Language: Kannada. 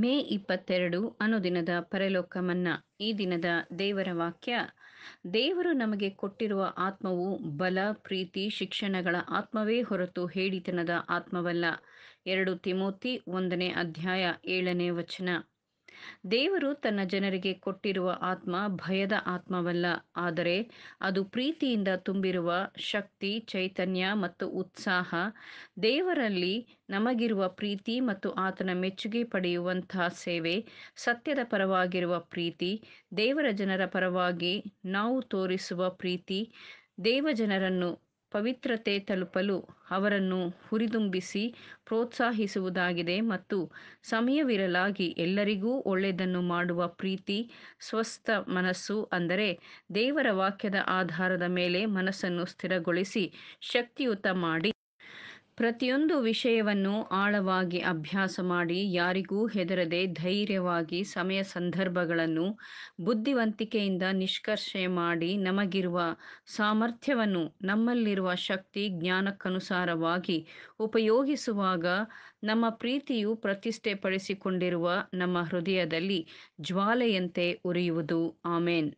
ಮೇ ಇಪ್ಪತ್ತೆರಡು ಅನುದಿನದ ಪರಲೋಕ ಮನ್ನಾ ಈ ದಿನದ ದೇವರ ವಾಕ್ಯ ದೇವರು ನಮಗೆ ಕೊಟ್ಟಿರುವ ಆತ್ಮವು ಬಲ ಪ್ರೀತಿ ಶಿಕ್ಷಣಗಳ ಆತ್ಮವೇ ಹೊರತು ಹೇಳಿತನದ ಆತ್ಮವಲ್ಲ ಎರಡು ತಿಮೋತಿ ಒಂದನೇ ಅಧ್ಯಾಯ ಏಳನೇ ವಚನ ದೇವರು ತನ್ನ ಜನರಿಗೆ ಕೊಟ್ಟಿರುವ ಆತ್ಮ ಭಯದ ಆತ್ಮವಲ್ಲ ಆದರೆ ಅದು ಪ್ರೀತಿಯಿಂದ ತುಂಬಿರುವ ಶಕ್ತಿ ಚೈತನ್ಯ ಮತ್ತು ಉತ್ಸಾಹ ದೇವರಲ್ಲಿ ನಮಗಿರುವ ಪ್ರೀತಿ ಮತ್ತು ಆತನ ಮೆಚ್ಚುಗೆ ಪಡೆಯುವಂತಹ ಸೇವೆ ಸತ್ಯದ ಪರವಾಗಿರುವ ಪ್ರೀತಿ ದೇವರ ಜನರ ಪರವಾಗಿ ನಾವು ತೋರಿಸುವ ಪ್ರೀತಿ ದೇವ ಜನರನ್ನು ಪವಿತ್ರತೆ ತಲುಪಲು ಅವರನ್ನು ಹುರಿದುಂಬಿಸಿ ಪ್ರೋತ್ಸಾಹಿಸುವುದಾಗಿದೆ ಮತ್ತು ಸಮಯವಿರಲಾಗಿ ಎಲ್ಲರಿಗೂ ಒಳ್ಳೆಯದನ್ನು ಮಾಡುವ ಪ್ರೀತಿ ಸ್ವಸ್ಥ ಮನಸ್ಸು ಅಂದರೆ ದೇವರ ವಾಕ್ಯದ ಆಧಾರದ ಮೇಲೆ ಮನಸ್ಸನ್ನು ಸ್ಥಿರಗೊಳಿಸಿ ಶಕ್ತಿಯುತ ಮಾಡಿ ಪ್ರತಿಯೊಂದು ವಿಷಯವನ್ನು ಆಳವಾಗಿ ಅಭ್ಯಾಸ ಮಾಡಿ ಯಾರಿಗೂ ಹೆದರದೆ ಧೈರ್ಯವಾಗಿ ಸಮಯ ಸಂದರ್ಭಗಳನ್ನು ಬುದ್ಧಿವಂತಿಕೆಯಿಂದ ನಿಷ್ಕರ್ಷೆ ಮಾಡಿ ನಮಗಿರುವ ಸಾಮರ್ಥ್ಯವನ್ನು ನಮ್ಮಲ್ಲಿರುವ ಶಕ್ತಿ ಜ್ಞಾನಕ್ಕನುಸಾರವಾಗಿ ಉಪಯೋಗಿಸುವಾಗ ನಮ್ಮ ಪ್ರೀತಿಯು ಪ್ರತಿಷ್ಠೆಪಡಿಸಿಕೊಂಡಿರುವ ನಮ್ಮ ಹೃದಯದಲ್ಲಿ ಜ್ವಾಲೆಯಂತೆ ಉರಿಯುವುದು ಆಮೇನ್